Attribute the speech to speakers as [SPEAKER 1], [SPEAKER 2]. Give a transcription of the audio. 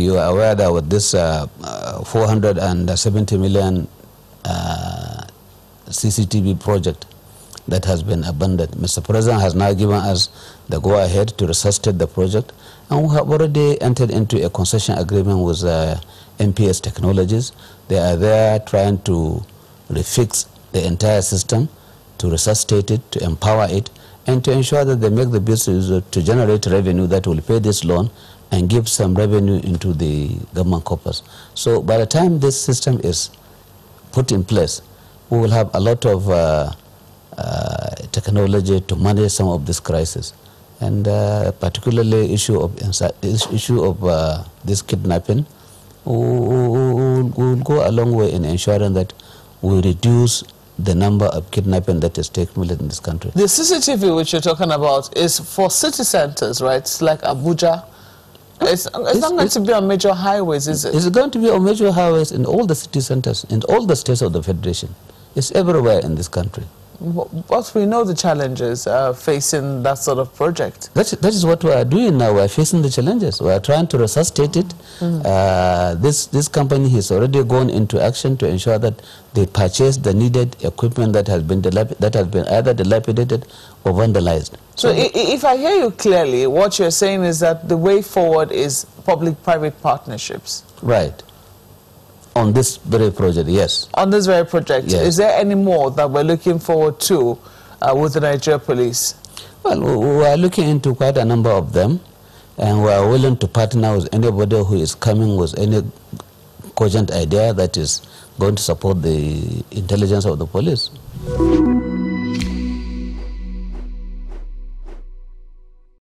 [SPEAKER 1] you are aware that with this uh, uh, 470 million uh, CCTV project that has been abandoned, Mr. President has now given us the go-ahead to resuscitate the project and we have already entered into a concession agreement with MPS Technologies. They are there trying to refix the entire system, to resuscitate it, to empower it, and to ensure that they make the business to generate revenue that will pay this loan and give some revenue into the government corpus. So by the time this system is put in place, we will have a lot of uh, uh, technology to manage some of this crisis. And uh, particularly issue of issue of uh, this kidnapping will, will go a long way in ensuring that we reduce the number of kidnapping that is taking place in this country.
[SPEAKER 2] The CCTV which you're talking about is for city centers, right? It's like Abuja, it's, it's not going to be on major highways, is it?
[SPEAKER 1] It's going to be on major highways in all the city centers, in all the states of the Federation. It's everywhere in this country
[SPEAKER 2] what we know the challenges uh, facing that sort of project.
[SPEAKER 1] That, that is what we are doing now. We are facing the challenges. We are trying to resuscitate it. Mm. Uh, this, this company has already gone into action to ensure that they purchase the needed equipment that has been, that has been either dilapidated or vandalized.
[SPEAKER 2] So, so if I hear you clearly, what you're saying is that the way forward is public-private partnerships.
[SPEAKER 1] Right. On this very project, yes.
[SPEAKER 2] On this very project. Yes. Is there any more that we're looking forward to uh, with the Nigeria Police?
[SPEAKER 1] Well, we are looking into quite a number of them, and we are willing to partner with anybody who is coming with any cogent idea that is going to support the intelligence of the police.